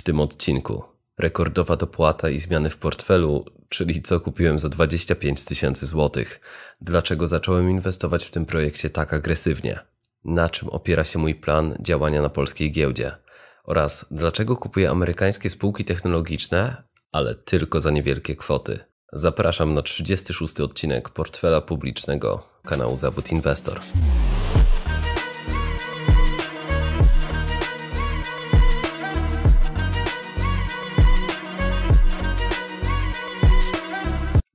w tym odcinku. Rekordowa dopłata i zmiany w portfelu, czyli co kupiłem za 25 tysięcy złotych. Dlaczego zacząłem inwestować w tym projekcie tak agresywnie? Na czym opiera się mój plan działania na polskiej giełdzie? Oraz dlaczego kupuję amerykańskie spółki technologiczne, ale tylko za niewielkie kwoty? Zapraszam na 36 odcinek portfela publicznego kanału Zawód Inwestor.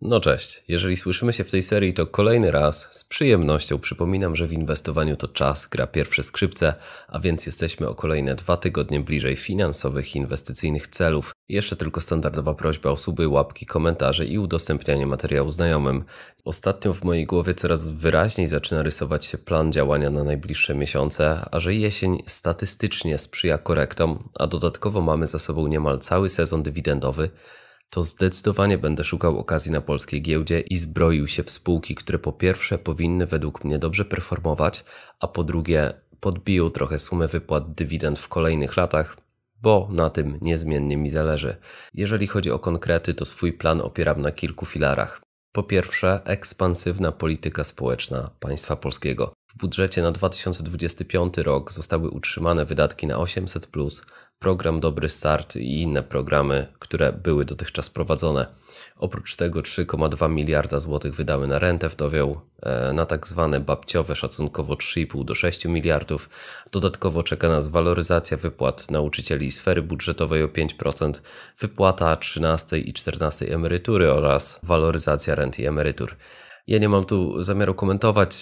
No cześć, jeżeli słyszymy się w tej serii, to kolejny raz z przyjemnością przypominam, że w inwestowaniu to czas gra pierwsze skrzypce, a więc jesteśmy o kolejne dwa tygodnie bliżej finansowych i inwestycyjnych celów. Jeszcze tylko standardowa prośba o suby, łapki, komentarze i udostępnianie materiału znajomym. Ostatnio w mojej głowie coraz wyraźniej zaczyna rysować się plan działania na najbliższe miesiące, a że jesień statystycznie sprzyja korektom, a dodatkowo mamy za sobą niemal cały sezon dywidendowy, to zdecydowanie będę szukał okazji na polskiej giełdzie i zbroił się w spółki, które po pierwsze powinny według mnie dobrze performować, a po drugie podbiją trochę sumę wypłat dywidend w kolejnych latach, bo na tym niezmiennie mi zależy. Jeżeli chodzi o konkrety, to swój plan opieram na kilku filarach. Po pierwsze, ekspansywna polityka społeczna państwa polskiego. W budżecie na 2025 rok zostały utrzymane wydatki na 800, program Dobry Start i inne programy, które były dotychczas prowadzone. Oprócz tego 3,2 miliarda złotych wydały na rentę wdowią, e, na tak zwane babciowe szacunkowo 3,5 do 6 miliardów. Dodatkowo czeka nas waloryzacja wypłat nauczycieli sfery budżetowej o 5%, wypłata 13 i 14 emerytury oraz waloryzacja rent i emerytur. Ja nie mam tu zamiaru komentować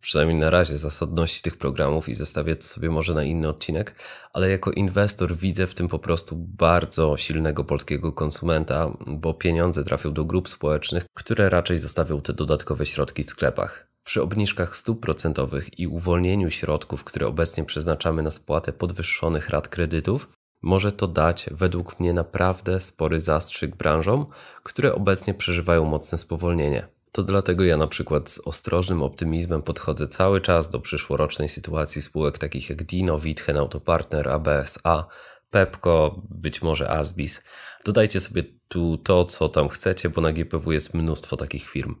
przynajmniej na razie, zasadności tych programów i zostawię to sobie może na inny odcinek, ale jako inwestor widzę w tym po prostu bardzo silnego polskiego konsumenta, bo pieniądze trafią do grup społecznych, które raczej zostawią te dodatkowe środki w sklepach. Przy obniżkach stóp procentowych i uwolnieniu środków, które obecnie przeznaczamy na spłatę podwyższonych rat kredytów, może to dać według mnie naprawdę spory zastrzyk branżom, które obecnie przeżywają mocne spowolnienie. To dlatego ja na przykład z ostrożnym optymizmem podchodzę cały czas do przyszłorocznej sytuacji spółek takich jak Dino, Witchen, Autopartner, ABSA, Pepco, być może Asbis. Dodajcie sobie tu to, co tam chcecie, bo na GPW jest mnóstwo takich firm.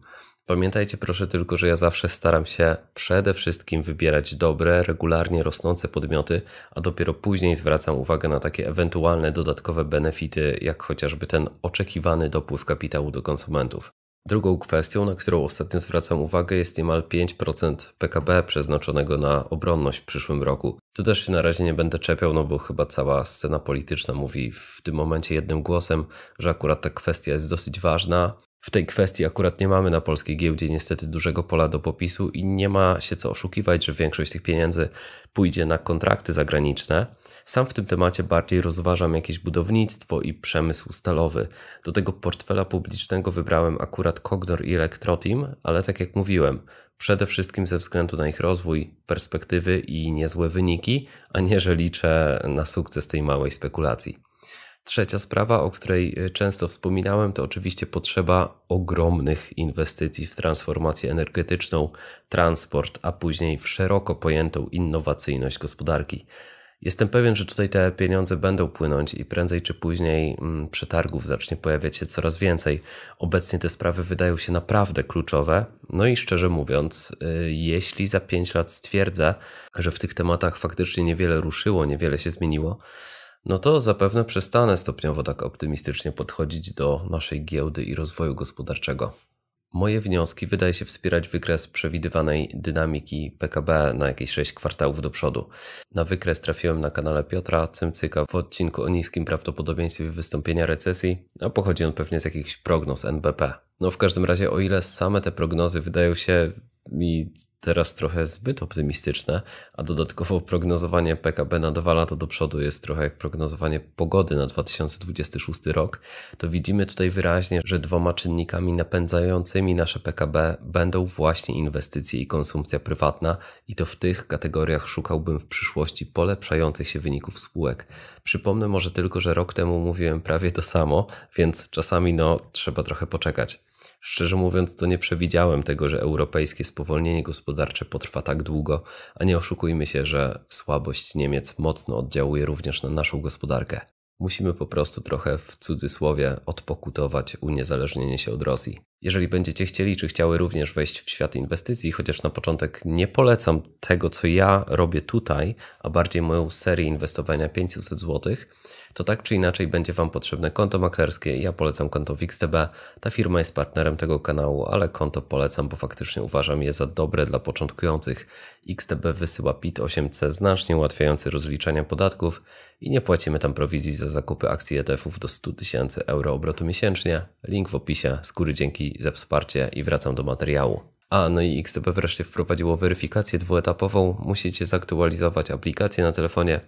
Pamiętajcie proszę tylko, że ja zawsze staram się przede wszystkim wybierać dobre, regularnie rosnące podmioty, a dopiero później zwracam uwagę na takie ewentualne dodatkowe benefity, jak chociażby ten oczekiwany dopływ kapitału do konsumentów. Drugą kwestią, na którą ostatnio zwracam uwagę, jest niemal 5% PKB przeznaczonego na obronność w przyszłym roku. Tu też się na razie nie będę czepiał, no bo chyba cała scena polityczna mówi w tym momencie jednym głosem, że akurat ta kwestia jest dosyć ważna. W tej kwestii akurat nie mamy na polskiej giełdzie niestety dużego pola do popisu i nie ma się co oszukiwać, że większość tych pieniędzy pójdzie na kontrakty zagraniczne. Sam w tym temacie bardziej rozważam jakieś budownictwo i przemysł stalowy. Do tego portfela publicznego wybrałem akurat Cogdor i Electrotim, ale tak jak mówiłem, przede wszystkim ze względu na ich rozwój, perspektywy i niezłe wyniki, a nie że liczę na sukces tej małej spekulacji. Trzecia sprawa, o której y, często wspominałem, to oczywiście potrzeba ogromnych inwestycji w transformację energetyczną, transport, a później w szeroko pojętą innowacyjność gospodarki. Jestem pewien, że tutaj te pieniądze będą płynąć i prędzej czy później mm, przetargów zacznie pojawiać się coraz więcej. Obecnie te sprawy wydają się naprawdę kluczowe. No i szczerze mówiąc, y, jeśli za 5 lat stwierdzę, że w tych tematach faktycznie niewiele ruszyło, niewiele się zmieniło, no to zapewne przestanę stopniowo tak optymistycznie podchodzić do naszej giełdy i rozwoju gospodarczego. Moje wnioski wydaje się wspierać wykres przewidywanej dynamiki PKB na jakieś 6 kwartałów do przodu. Na wykres trafiłem na kanale Piotra Cymcyka w odcinku o niskim prawdopodobieństwie wystąpienia recesji, a pochodzi on pewnie z jakichś prognoz NBP. No w każdym razie, o ile same te prognozy wydają się mi teraz trochę zbyt optymistyczne, a dodatkowo prognozowanie PKB na dwa lata do przodu jest trochę jak prognozowanie pogody na 2026 rok, to widzimy tutaj wyraźnie, że dwoma czynnikami napędzającymi nasze PKB będą właśnie inwestycje i konsumpcja prywatna i to w tych kategoriach szukałbym w przyszłości polepszających się wyników spółek. Przypomnę może tylko, że rok temu mówiłem prawie to samo, więc czasami no trzeba trochę poczekać. Szczerze mówiąc, to nie przewidziałem tego, że europejskie spowolnienie gospodarcze potrwa tak długo, a nie oszukujmy się, że słabość Niemiec mocno oddziałuje również na naszą gospodarkę. Musimy po prostu trochę w cudzysłowie odpokutować uniezależnienie się od Rosji. Jeżeli będziecie chcieli czy chciały również wejść w świat inwestycji, chociaż na początek nie polecam tego, co ja robię tutaj, a bardziej moją serię inwestowania 500 złotych, to tak czy inaczej będzie Wam potrzebne konto maklerskie. Ja polecam konto WixTB. Ta firma jest partnerem tego kanału, ale konto polecam, bo faktycznie uważam je za dobre dla początkujących. XTB wysyła PIT 8C znacznie ułatwiający rozliczania podatków i nie płacimy tam prowizji za zakupy akcji ETF-ów do 100 tysięcy euro obrotu miesięcznie. Link w opisie. Skóry dzięki za wsparcie i wracam do materiału. A, no i XTB wreszcie wprowadziło weryfikację dwuetapową. Musicie zaktualizować aplikację na telefonie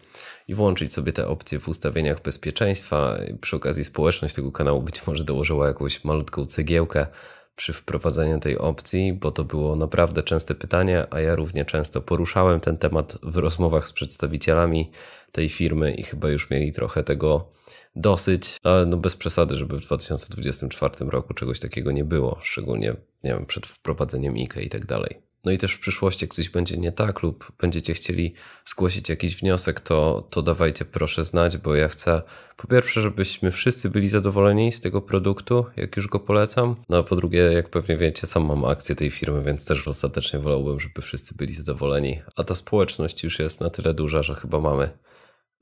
i włączyć sobie te opcje w ustawieniach bezpieczeństwa. Przy okazji społeczność tego kanału być może dołożyła jakąś malutką cegiełkę, przy wprowadzeniu tej opcji, bo to było naprawdę częste pytanie, a ja równie często poruszałem ten temat w rozmowach z przedstawicielami tej firmy i chyba już mieli trochę tego dosyć, ale no bez przesady, żeby w 2024 roku czegoś takiego nie było, szczególnie nie wiem, przed wprowadzeniem IKE i tak dalej. No i też w przyszłości, jak coś będzie nie tak lub będziecie chcieli zgłosić jakiś wniosek, to, to dawajcie proszę znać, bo ja chcę po pierwsze, żebyśmy wszyscy byli zadowoleni z tego produktu, jak już go polecam. No a po drugie, jak pewnie wiecie, sam mam akcję tej firmy, więc też ostatecznie wolałbym, żeby wszyscy byli zadowoleni. A ta społeczność już jest na tyle duża, że chyba mamy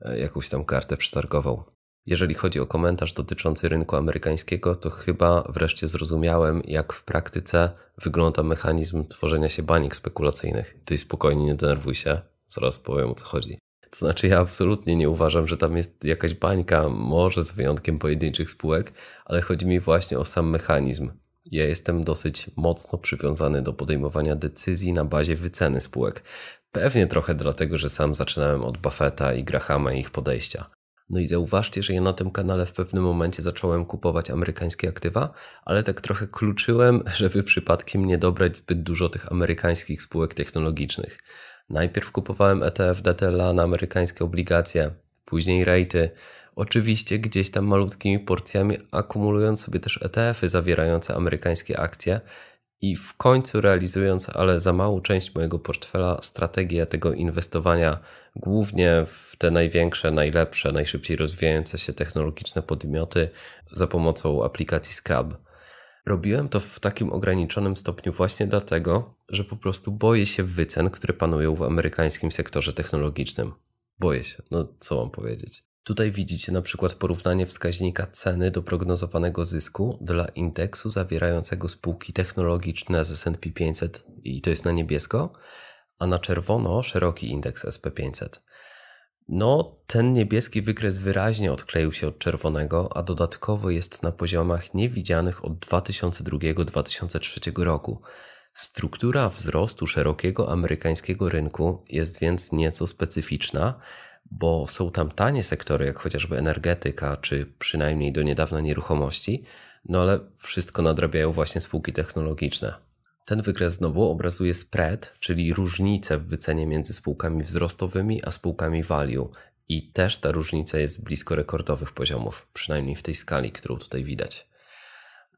e, jakąś tam kartę przetargową. Jeżeli chodzi o komentarz dotyczący rynku amerykańskiego, to chyba wreszcie zrozumiałem, jak w praktyce wygląda mechanizm tworzenia się banik spekulacyjnych. Ty spokojnie, nie denerwuj się, zaraz powiem o co chodzi. To znaczy, ja absolutnie nie uważam, że tam jest jakaś bańka, może z wyjątkiem pojedynczych spółek, ale chodzi mi właśnie o sam mechanizm. Ja jestem dosyć mocno przywiązany do podejmowania decyzji na bazie wyceny spółek. Pewnie trochę dlatego, że sam zaczynałem od Buffetta i Grahama i ich podejścia. No i zauważcie, że ja na tym kanale w pewnym momencie zacząłem kupować amerykańskie aktywa, ale tak trochę kluczyłem, żeby przypadkiem nie dobrać zbyt dużo tych amerykańskich spółek technologicznych. Najpierw kupowałem ETF DTLA na amerykańskie obligacje, później rejty, oczywiście gdzieś tam malutkimi porcjami akumulując sobie też ETF-y zawierające amerykańskie akcje i w końcu realizując, ale za małą część mojego portfela, strategię tego inwestowania głównie w te największe, najlepsze, najszybciej rozwijające się technologiczne podmioty za pomocą aplikacji Scrub. Robiłem to w takim ograniczonym stopniu właśnie dlatego, że po prostu boję się wycen, które panują w amerykańskim sektorze technologicznym. Boję się, no co mam powiedzieć. Tutaj widzicie na przykład porównanie wskaźnika ceny do prognozowanego zysku dla indeksu zawierającego spółki technologiczne z S&P 500 i to jest na niebiesko, a na czerwono szeroki indeks SP500. No, ten niebieski wykres wyraźnie odkleił się od czerwonego, a dodatkowo jest na poziomach niewidzianych od 2002-2003 roku. Struktura wzrostu szerokiego amerykańskiego rynku jest więc nieco specyficzna, bo są tam tanie sektory, jak chociażby energetyka, czy przynajmniej do niedawna nieruchomości, no ale wszystko nadrabiają właśnie spółki technologiczne. Ten wykres znowu obrazuje spread, czyli różnicę w wycenie między spółkami wzrostowymi a spółkami value. I też ta różnica jest blisko rekordowych poziomów, przynajmniej w tej skali, którą tutaj widać.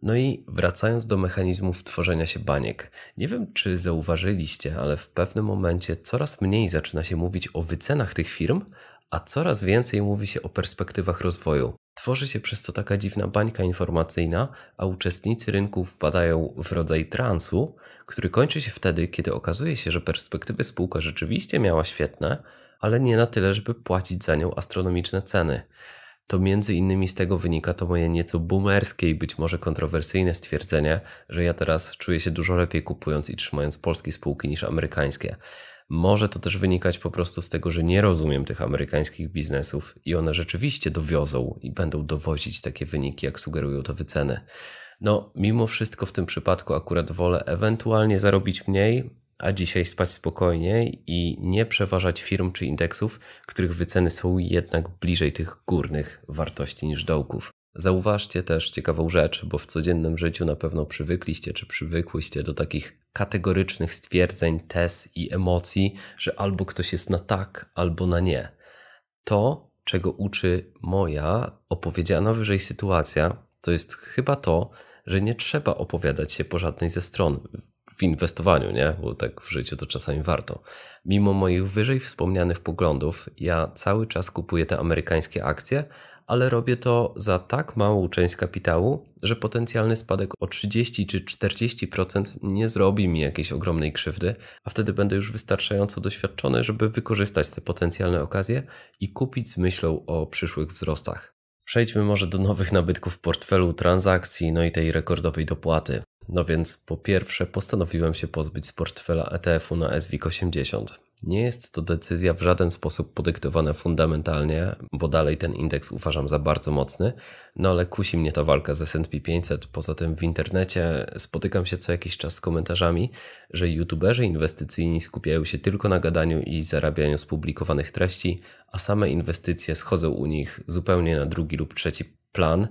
No i wracając do mechanizmów tworzenia się baniek. Nie wiem, czy zauważyliście, ale w pewnym momencie coraz mniej zaczyna się mówić o wycenach tych firm, a coraz więcej mówi się o perspektywach rozwoju. Tworzy się przez to taka dziwna bańka informacyjna, a uczestnicy rynku wpadają w rodzaj transu, który kończy się wtedy, kiedy okazuje się, że perspektywy spółka rzeczywiście miała świetne, ale nie na tyle, żeby płacić za nią astronomiczne ceny to między innymi z tego wynika to moje nieco boomerskie i być może kontrowersyjne stwierdzenie, że ja teraz czuję się dużo lepiej kupując i trzymając polskie spółki niż amerykańskie. Może to też wynikać po prostu z tego, że nie rozumiem tych amerykańskich biznesów i one rzeczywiście dowiozą i będą dowozić takie wyniki, jak sugerują to wyceny. No, mimo wszystko w tym przypadku akurat wolę ewentualnie zarobić mniej, a dzisiaj spać spokojnie i nie przeważać firm czy indeksów, których wyceny są jednak bliżej tych górnych wartości niż dołków. Zauważcie też ciekawą rzecz, bo w codziennym życiu na pewno przywykliście czy przywykłyście do takich kategorycznych stwierdzeń, tez i emocji, że albo ktoś jest na tak, albo na nie. To, czego uczy moja opowiedziana wyżej sytuacja, to jest chyba to, że nie trzeba opowiadać się po żadnej ze stron w inwestowaniu, nie? Bo tak w życiu to czasami warto. Mimo moich wyżej wspomnianych poglądów, ja cały czas kupuję te amerykańskie akcje, ale robię to za tak małą część kapitału, że potencjalny spadek o 30 czy 40% nie zrobi mi jakiejś ogromnej krzywdy, a wtedy będę już wystarczająco doświadczony, żeby wykorzystać te potencjalne okazje i kupić z myślą o przyszłych wzrostach. Przejdźmy może do nowych nabytków w portfelu transakcji, no i tej rekordowej dopłaty. No więc po pierwsze postanowiłem się pozbyć z portfela ETF-u na SWIG 80. Nie jest to decyzja w żaden sposób podyktowana fundamentalnie, bo dalej ten indeks uważam za bardzo mocny, no ale kusi mnie ta walka z S&P 500. Poza tym w internecie spotykam się co jakiś czas z komentarzami, że youtuberzy inwestycyjni skupiają się tylko na gadaniu i zarabianiu z publikowanych treści, a same inwestycje schodzą u nich zupełnie na drugi lub trzeci plan,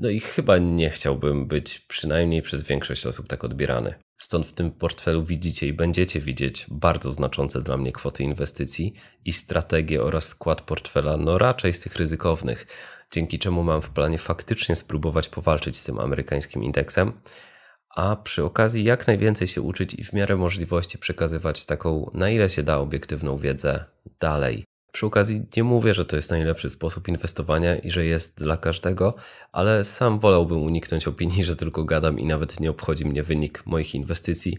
no i chyba nie chciałbym być przynajmniej przez większość osób tak odbierany. Stąd w tym portfelu widzicie i będziecie widzieć bardzo znaczące dla mnie kwoty inwestycji i strategie oraz skład portfela, no raczej z tych ryzykownych, dzięki czemu mam w planie faktycznie spróbować powalczyć z tym amerykańskim indeksem, a przy okazji jak najwięcej się uczyć i w miarę możliwości przekazywać taką, na ile się da, obiektywną wiedzę dalej. Przy okazji nie mówię, że to jest najlepszy sposób inwestowania i że jest dla każdego, ale sam wolałbym uniknąć opinii, że tylko gadam i nawet nie obchodzi mnie wynik moich inwestycji.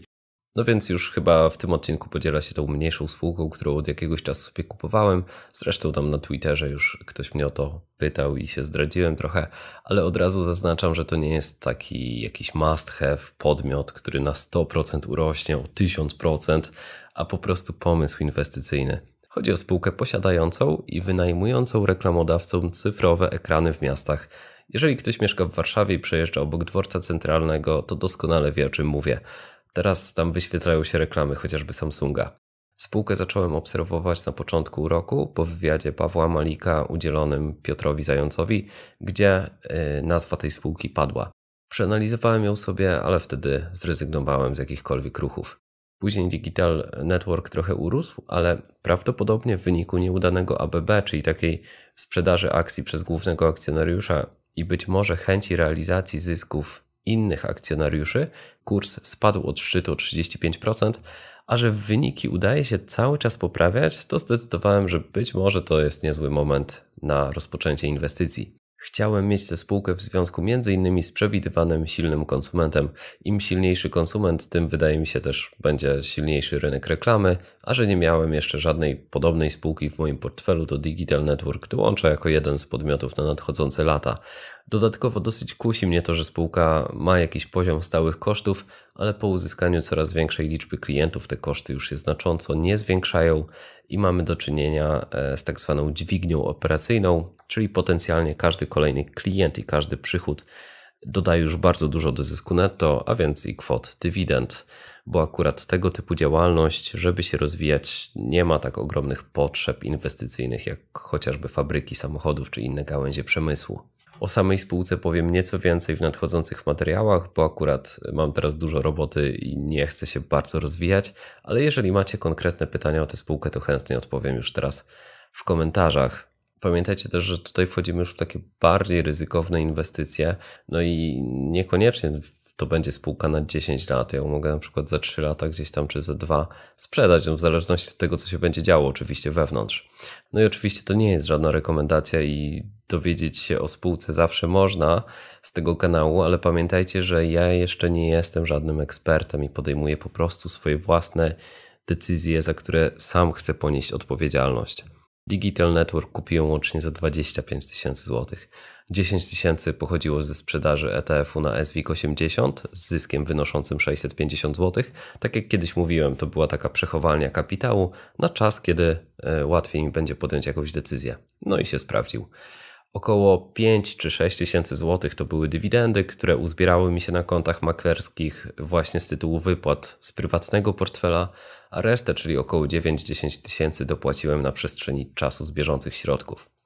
No więc już chyba w tym odcinku podziela się tą mniejszą spółką, którą od jakiegoś czasu sobie kupowałem. Zresztą tam na Twitterze już ktoś mnie o to pytał i się zdradziłem trochę, ale od razu zaznaczam, że to nie jest taki jakiś must have podmiot, który na 100% urośnie, o 1000%, a po prostu pomysł inwestycyjny. Chodzi o spółkę posiadającą i wynajmującą reklamodawcom cyfrowe ekrany w miastach. Jeżeli ktoś mieszka w Warszawie i przejeżdża obok dworca centralnego, to doskonale wie o czym mówię. Teraz tam wyświetlają się reklamy chociażby Samsunga. Spółkę zacząłem obserwować na początku roku po wywiadzie Pawła Malika udzielonym Piotrowi Zającowi, gdzie y, nazwa tej spółki padła. Przeanalizowałem ją sobie, ale wtedy zrezygnowałem z jakichkolwiek ruchów. Później Digital Network trochę urósł, ale prawdopodobnie w wyniku nieudanego ABB, czyli takiej sprzedaży akcji przez głównego akcjonariusza i być może chęci realizacji zysków innych akcjonariuszy, kurs spadł od szczytu o 35%, a że wyniki udaje się cały czas poprawiać, to zdecydowałem, że być może to jest niezły moment na rozpoczęcie inwestycji. Chciałem mieć tę spółkę w związku m.in. z przewidywanym silnym konsumentem. Im silniejszy konsument, tym wydaje mi się też będzie silniejszy rynek reklamy, a że nie miałem jeszcze żadnej podobnej spółki w moim portfelu, to Digital Network dołącza jako jeden z podmiotów na nadchodzące lata. Dodatkowo dosyć kusi mnie to, że spółka ma jakiś poziom stałych kosztów, ale po uzyskaniu coraz większej liczby klientów te koszty już się znacząco nie zwiększają i mamy do czynienia e, z tak zwaną dźwignią operacyjną, czyli potencjalnie każdy kolejny klient i każdy przychód dodaje już bardzo dużo do zysku netto, a więc i kwot dywidend, bo akurat tego typu działalność, żeby się rozwijać, nie ma tak ogromnych potrzeb inwestycyjnych jak chociażby fabryki samochodów czy inne gałęzie przemysłu. O samej spółce powiem nieco więcej w nadchodzących materiałach, bo akurat mam teraz dużo roboty i nie chcę się bardzo rozwijać, ale jeżeli macie konkretne pytania o tę spółkę, to chętnie odpowiem już teraz w komentarzach. Pamiętajcie też, że tutaj wchodzimy już w takie bardziej ryzykowne inwestycje, no i niekoniecznie to będzie spółka na 10 lat. Ja mogę na przykład za 3 lata gdzieś tam, czy za 2 sprzedać, no w zależności od tego, co się będzie działo oczywiście wewnątrz. No i oczywiście to nie jest żadna rekomendacja i dowiedzieć się o spółce zawsze można z tego kanału, ale pamiętajcie, że ja jeszcze nie jestem żadnym ekspertem i podejmuję po prostu swoje własne decyzje, za które sam chcę ponieść odpowiedzialność. Digital Network kupiłem łącznie za 25 tysięcy złotych. 10 tysięcy pochodziło ze sprzedaży ETF-u na SWIG80 z zyskiem wynoszącym 650 zł. Tak jak kiedyś mówiłem, to była taka przechowalnia kapitału na czas, kiedy e, łatwiej mi będzie podjąć jakąś decyzję. No i się sprawdził. Około 5 czy 6 tysięcy złotych to były dywidendy, które uzbierały mi się na kontach maklerskich właśnie z tytułu wypłat z prywatnego portfela, a resztę, czyli około 9-10 tysięcy, dopłaciłem na przestrzeni czasu z bieżących środków.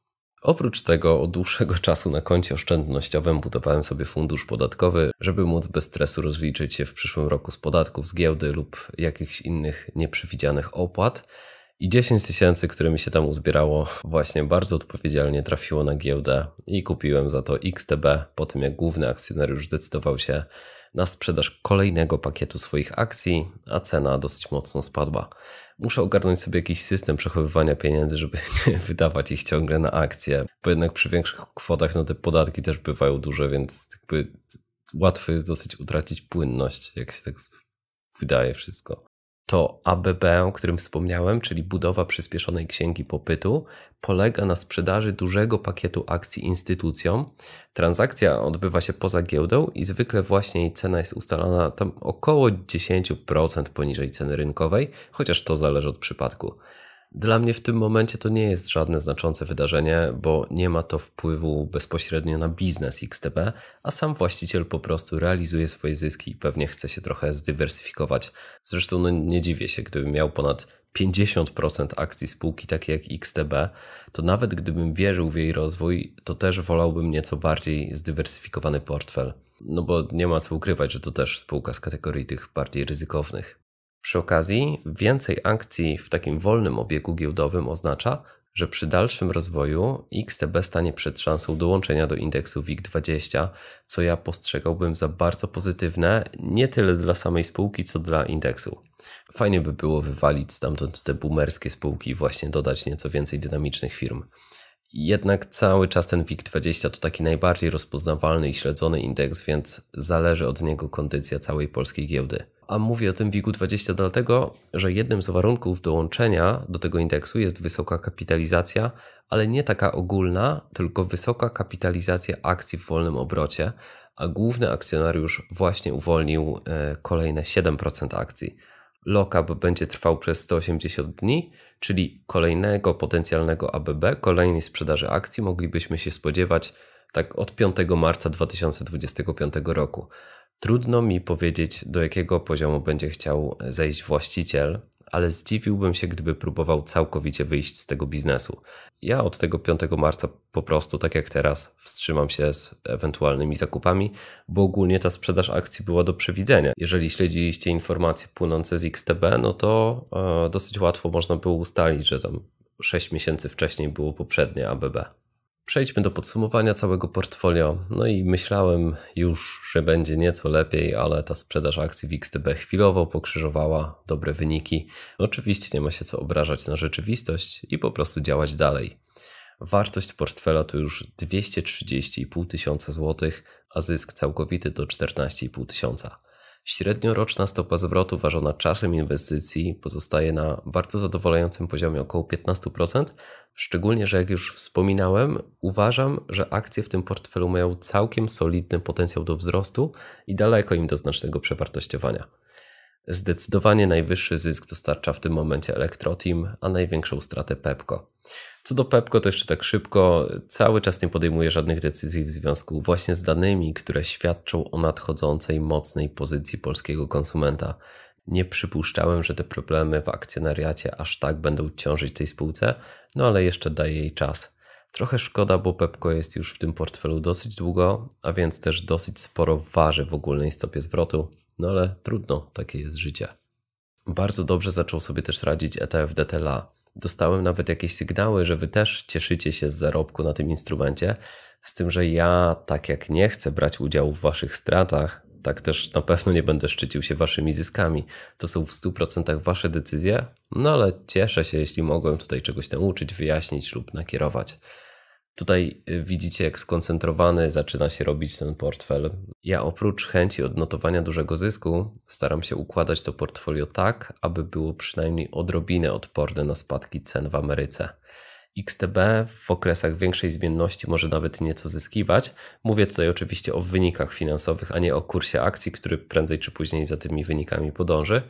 Oprócz tego od dłuższego czasu na koncie oszczędnościowym budowałem sobie fundusz podatkowy, żeby móc bez stresu rozliczyć się w przyszłym roku z podatków z giełdy lub jakichś innych nieprzewidzianych opłat. I 10 tysięcy, które mi się tam uzbierało, właśnie bardzo odpowiedzialnie trafiło na giełdę i kupiłem za to XTB po tym, jak główny akcjonariusz zdecydował się na sprzedaż kolejnego pakietu swoich akcji, a cena dosyć mocno spadła. Muszę ogarnąć sobie jakiś system przechowywania pieniędzy, żeby nie wydawać ich ciągle na akcje, bo jednak przy większych kwotach no te podatki też bywają duże, więc jakby łatwo jest dosyć utracić płynność, jak się tak wydaje wszystko to ABB, o którym wspomniałem, czyli budowa przyspieszonej księgi popytu, polega na sprzedaży dużego pakietu akcji instytucjom. Transakcja odbywa się poza giełdą i zwykle właśnie jej cena jest ustalana tam około 10% poniżej ceny rynkowej, chociaż to zależy od przypadku. Dla mnie w tym momencie to nie jest żadne znaczące wydarzenie, bo nie ma to wpływu bezpośrednio na biznes XTB, a sam właściciel po prostu realizuje swoje zyski i pewnie chce się trochę zdywersyfikować. Zresztą no, nie dziwię się, gdybym miał ponad 50% akcji spółki takiej jak XTB, to nawet gdybym wierzył w jej rozwój, to też wolałbym nieco bardziej zdywersyfikowany portfel. No bo nie ma co ukrywać, że to też spółka z kategorii tych bardziej ryzykownych. Przy okazji, więcej akcji w takim wolnym obiegu giełdowym oznacza, że przy dalszym rozwoju XTB stanie przed szansą dołączenia do indeksu WIG20, co ja postrzegałbym za bardzo pozytywne, nie tyle dla samej spółki, co dla indeksu. Fajnie by było wywalić stamtąd te boomerskie spółki i właśnie dodać nieco więcej dynamicznych firm. Jednak cały czas ten WIG20 to taki najbardziej rozpoznawalny i śledzony indeks, więc zależy od niego kondycja całej polskiej giełdy. A mówię o tym WIG-20 dlatego, że jednym z warunków dołączenia do tego indeksu jest wysoka kapitalizacja, ale nie taka ogólna, tylko wysoka kapitalizacja akcji w wolnym obrocie, a główny akcjonariusz właśnie uwolnił e, kolejne 7% akcji. Lockup będzie trwał przez 180 dni, czyli kolejnego potencjalnego ABB, kolejnej sprzedaży akcji moglibyśmy się spodziewać tak od 5 marca 2025 roku. Trudno mi powiedzieć, do jakiego poziomu będzie chciał zejść właściciel, ale zdziwiłbym się, gdyby próbował całkowicie wyjść z tego biznesu. Ja od tego 5 marca po prostu, tak jak teraz, wstrzymam się z ewentualnymi zakupami, bo ogólnie ta sprzedaż akcji była do przewidzenia. Jeżeli śledziliście informacje płynące z XTB, no to e, dosyć łatwo można było ustalić, że tam 6 miesięcy wcześniej było poprzednie ABB. Przejdźmy do podsumowania całego portfolio. No i myślałem już, że będzie nieco lepiej, ale ta sprzedaż akcji w XTB chwilowo pokrzyżowała dobre wyniki. Oczywiście nie ma się co obrażać na rzeczywistość i po prostu działać dalej. Wartość portfela to już 230,5 tysiąca złotych, a zysk całkowity to 14,5 tysiąca. Średnioroczna stopa zwrotu ważona czasem inwestycji pozostaje na bardzo zadowalającym poziomie około 15%, szczególnie że jak już wspominałem, uważam, że akcje w tym portfelu mają całkiem solidny potencjał do wzrostu i daleko im do znacznego przewartościowania. Zdecydowanie najwyższy zysk dostarcza w tym momencie Elektrotim, a największą stratę Pepco. Co do Pepco, to jeszcze tak szybko, cały czas nie podejmuje żadnych decyzji w związku właśnie z danymi, które świadczą o nadchodzącej mocnej pozycji polskiego konsumenta. Nie przypuszczałem, że te problemy w akcjonariacie aż tak będą ciążyć tej spółce, no ale jeszcze daje jej czas. Trochę szkoda, bo Pepco jest już w tym portfelu dosyć długo, a więc też dosyć sporo waży w ogólnej stopie zwrotu, no ale trudno, takie jest życie. Bardzo dobrze zaczął sobie też radzić ETF DTLA. Dostałem nawet jakieś sygnały, że wy też cieszycie się z zarobku na tym instrumencie, z tym, że ja, tak jak nie chcę brać udziału w waszych stratach, tak też na pewno nie będę szczycił się waszymi zyskami. To są w 100% wasze decyzje, no ale cieszę się, jeśli mogłem tutaj czegoś nauczyć, wyjaśnić lub nakierować. Tutaj y, widzicie, jak skoncentrowany zaczyna się robić ten portfel. Ja oprócz chęci odnotowania dużego zysku, staram się układać to portfolio tak, aby było przynajmniej odrobinę odporne na spadki cen w Ameryce. XTB w okresach większej zmienności może nawet nieco zyskiwać. Mówię tutaj oczywiście o wynikach finansowych, a nie o kursie akcji, który prędzej czy później za tymi wynikami podąży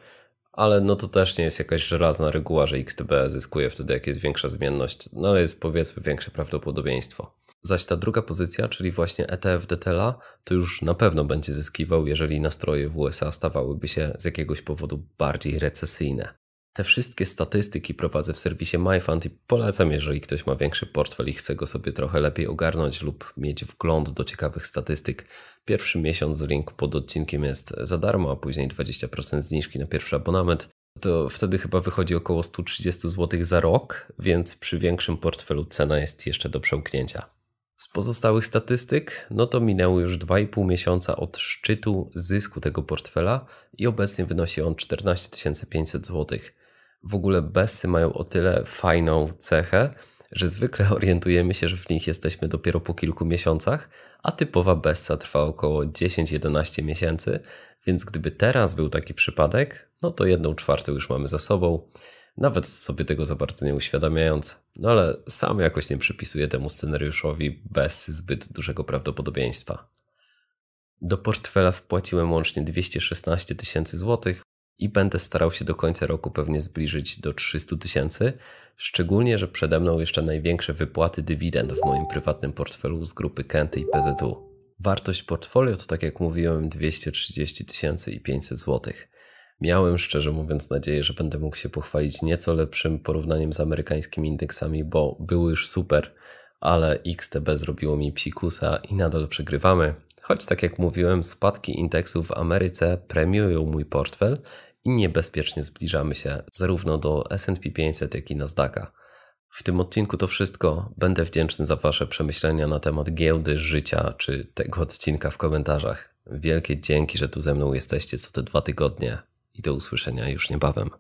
ale no to też nie jest jakaś żelazna reguła, że XTB zyskuje wtedy, jak jest większa zmienność, no ale jest powiedzmy większe prawdopodobieństwo. Zaś ta druga pozycja, czyli właśnie ETF DTLA, to już na pewno będzie zyskiwał, jeżeli nastroje w USA stawałyby się z jakiegoś powodu bardziej recesyjne. Te wszystkie statystyki prowadzę w serwisie MyFund i polecam, jeżeli ktoś ma większy portfel i chce go sobie trochę lepiej ogarnąć lub mieć wgląd do ciekawych statystyk. Pierwszy miesiąc link pod odcinkiem jest za darmo, a później 20% zniżki na pierwszy abonament. To wtedy chyba wychodzi około 130 zł za rok, więc przy większym portfelu cena jest jeszcze do przełknięcia. Z pozostałych statystyk, no to minęło już 2,5 miesiąca od szczytu zysku tego portfela i obecnie wynosi on 14 500 złotych. W ogóle besy mają o tyle fajną cechę, że zwykle orientujemy się, że w nich jesteśmy dopiero po kilku miesiącach, a typowa bessa trwa około 10-11 miesięcy, więc gdyby teraz był taki przypadek, no to jedną czwartą już mamy za sobą, nawet sobie tego za bardzo nie uświadamiając, no ale sam jakoś nie przypisuję temu scenariuszowi bez zbyt dużego prawdopodobieństwa. Do portfela wpłaciłem łącznie 216 tysięcy złotych, i będę starał się do końca roku pewnie zbliżyć do 300 tysięcy, szczególnie, że przede mną jeszcze największe wypłaty dywidend w moim prywatnym portfelu z grupy Kenty i PZU. Wartość portfolio to tak jak mówiłem 230 tysięcy i 500 złotych. Miałem szczerze mówiąc nadzieję, że będę mógł się pochwalić nieco lepszym porównaniem z amerykańskimi indeksami, bo były już super, ale XTB zrobiło mi psikusa i nadal przegrywamy. Choć tak jak mówiłem, spadki indeksu w Ameryce premiują mój portfel i niebezpiecznie zbliżamy się zarówno do S&P 500, jak i Nasdaqa. W tym odcinku to wszystko. Będę wdzięczny za Wasze przemyślenia na temat giełdy, życia czy tego odcinka w komentarzach. Wielkie dzięki, że tu ze mną jesteście co te dwa tygodnie i do usłyszenia już niebawem.